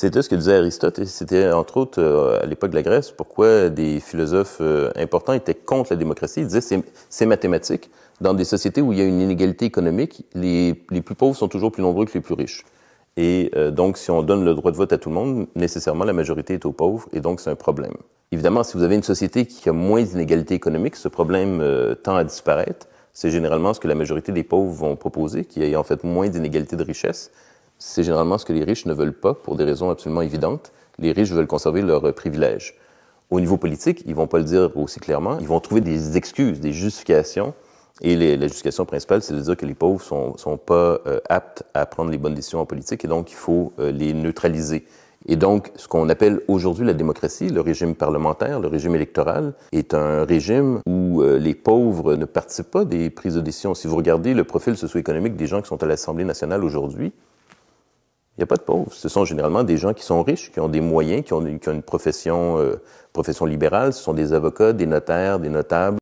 C'était ce que disait Aristote, et c'était entre autres euh, à l'époque de la Grèce, pourquoi des philosophes euh, importants étaient contre la démocratie. Ils disaient c'est mathématique. Dans des sociétés où il y a une inégalité économique, les, plus pauvres sont toujours plus nombreux que les plus riches. Et euh, donc, si on donne le droit de vote à tout le monde, nécessairement la majorité est aux pauvres, et donc c'est un problème. Évidemment, si vous avez une société qui a moins d'inégalités économiques, ce problème tend à disparaître. C'est généralement ce que la majorité des pauvres vont proposer, qui ait en fait moins d'inégalités de richesse c'est généralement ce que les riches ne veulent pas pour des raisons absolument évidentes. Les riches veulent conserver leurs euh, privilèges. Au niveau politique, ils vont pas le dire aussi clairement. Ils vont trouver des excuses, des justifications. Et la justification principale, c'est de dire que les pauvres sont, sont pas euh, aptes à prendre les bonnes décisions en politique et donc il faut euh, les neutraliser. Et donc, ce qu'on appelle aujourd'hui la démocratie, le régime parlementaire, le régime électoral, est un régime où les pauvres ne participent pas des prises de décision. Si vous regardez le profil socio-économique des gens qui sont à l'Assemblée nationale aujourd'hui, il n'y a pas de pauvres. Ce sont généralement des gens qui sont riches, qui ont des moyens, qui ont une, profession, euh, profession libérale. Ce sont des avocats, des notaires, des notables.